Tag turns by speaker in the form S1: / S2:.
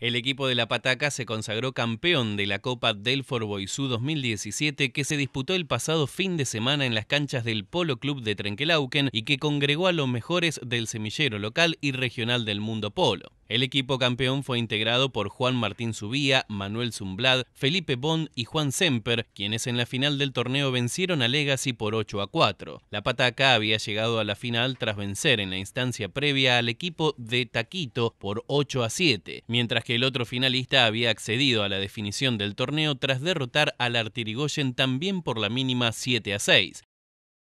S1: El equipo de la Pataca se consagró campeón de la Copa Delfor Boisú 2017 que se disputó el pasado fin de semana en las canchas del Polo Club de Trenquelauken y que congregó a los mejores del semillero local y regional del mundo polo. El equipo campeón fue integrado por Juan Martín Subía, Manuel Zumblad, Felipe Bond y Juan Semper, quienes en la final del torneo vencieron a Legacy por 8 a 4. La Pataca había llegado a la final tras vencer en la instancia previa al equipo de Taquito por 8 a 7, mientras que el otro finalista había accedido a la definición del torneo tras derrotar al Artirigoyen también por la mínima 7 a 6.